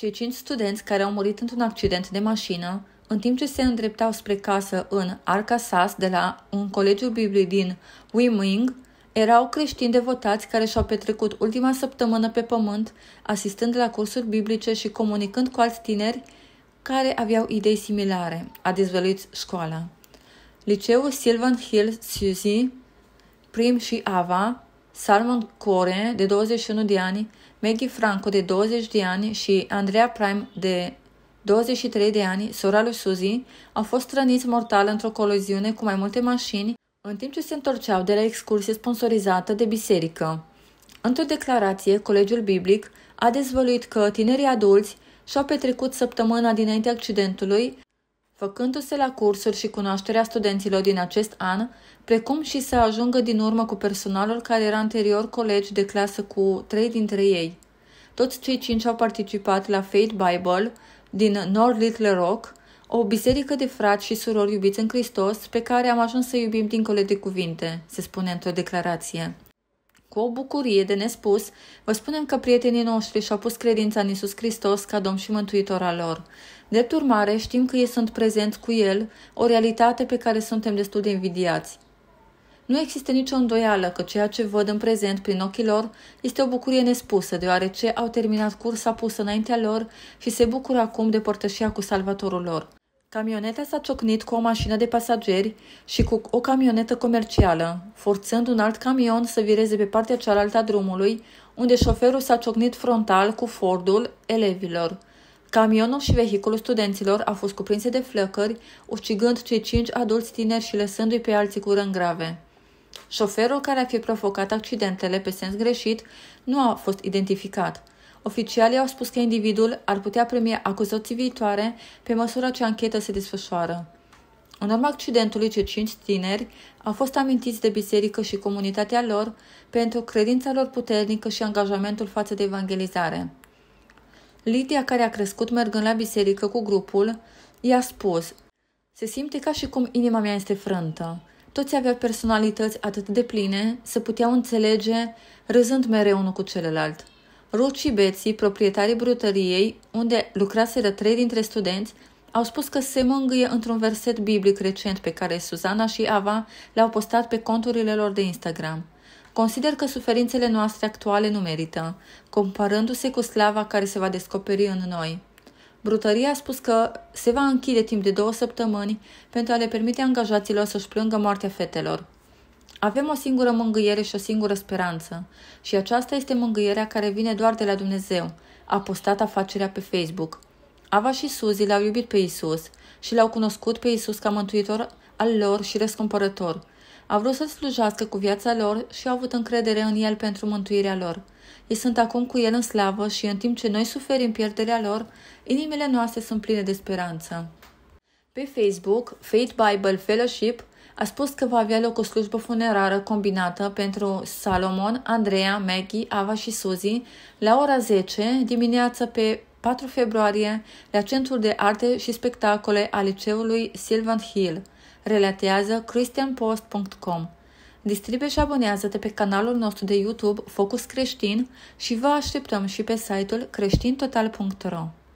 Cei cinci studenți care au murit într-un accident de mașină, în timp ce se îndreptau spre casă în Arkansas de la un colegiu biblic din Wyoming, erau creștini devotați care și-au petrecut ultima săptămână pe pământ, asistând la cursuri biblice și comunicând cu alți tineri care aveau idei similare, a dezvăluit școala. Liceul Sylvan Hill Suzy, Prim și Ava, Salmon Core, de 21 de ani, Maggie Franco de 20 de ani și Andrea Prime de 23 de ani, sora lui Suzy, au fost răniți mortal într-o coliziune cu mai multe mașini în timp ce se întorceau de la excursie sponsorizată de biserică. Într-o declarație, Colegiul Biblic a dezvăluit că tinerii adulți și-au petrecut săptămâna dinainte accidentului făcându-se la cursuri și cunoașterea studenților din acest an, precum și să ajungă din urmă cu personalul care era anterior colegi de clasă cu trei dintre ei. Toți cei cinci au participat la Faith Bible din North Little Rock, o biserică de frați și surori iubiți în Hristos pe care am ajuns să iubim dincolo de cuvinte, se spune într-o declarație. Cu o bucurie de nespus, vă spunem că prietenii noștri și-au pus credința în Isus Hristos ca Domn și Mântuitor al lor. De urmare, știm că ei sunt prezenți cu El, o realitate pe care suntem destul de invidiați. Nu există nicio îndoială că ceea ce văd în prezent prin ochii lor este o bucurie nespusă, deoarece au terminat cursa pusă înaintea lor și se bucură acum de părtășia cu Salvatorul lor. Camioneta s-a ciocnit cu o mașină de pasageri și cu o camionetă comercială, forțând un alt camion să vireze pe partea cealaltă a drumului, unde șoferul s-a ciocnit frontal cu Fordul elevilor. Camionul și vehiculul studenților au fost cuprinse de flăcări, ucigând cei cinci adulți tineri și lăsându-i pe alții cu rând grave. Șoferul care a fi provocat accidentele pe sens greșit nu a fost identificat – Oficialii au spus că individul ar putea primi acuzații viitoare pe măsură ce ancheta se desfășoară. În urma accidentului, cei cinci tineri au fost amintiți de biserică și comunitatea lor pentru credința lor puternică și angajamentul față de evangelizare. Lydia, care a crescut mergând la biserică cu grupul, i-a spus Se simte ca și cum inima mea este frântă. Toți aveau personalități atât de pline, se puteau înțelege, râzând mereu unul cu celălalt. Ruth și Betsy, proprietarii brutăriei, unde lucraseră trei dintre studenți, au spus că se mângâie într-un verset biblic recent pe care Suzana și Ava l-au postat pe conturile lor de Instagram. Consider că suferințele noastre actuale nu merită, comparându-se cu slava care se va descoperi în noi. Brutăria a spus că se va închide timp de două săptămâni pentru a le permite angajaților să-și plângă moartea fetelor. Avem o singură mângâiere și o singură speranță și aceasta este mângâierea care vine doar de la Dumnezeu, a postat afacerea pe Facebook. Ava și Suzy l-au iubit pe Isus și l-au cunoscut pe Isus ca mântuitor al lor și răscumpărător. Au vrut să slujească cu viața lor și au avut încredere în El pentru mântuirea lor. Ei sunt acum cu El în slavă și în timp ce noi suferim pierderea lor, inimile noastre sunt pline de speranță. Pe Facebook, Faith Bible Fellowship a spus că va avea loc o slujbă funerară combinată pentru Salomon, Andreea, Maggie, Ava și Suzy la ora 10 dimineața pe 4 februarie la Centrul de Arte și Spectacole al Liceului Sylvan Hill, relatează christianpost.com. Distribuie și abonează-te pe canalul nostru de YouTube Focus Creștin și vă așteptăm și pe site-ul creștintotal.ro.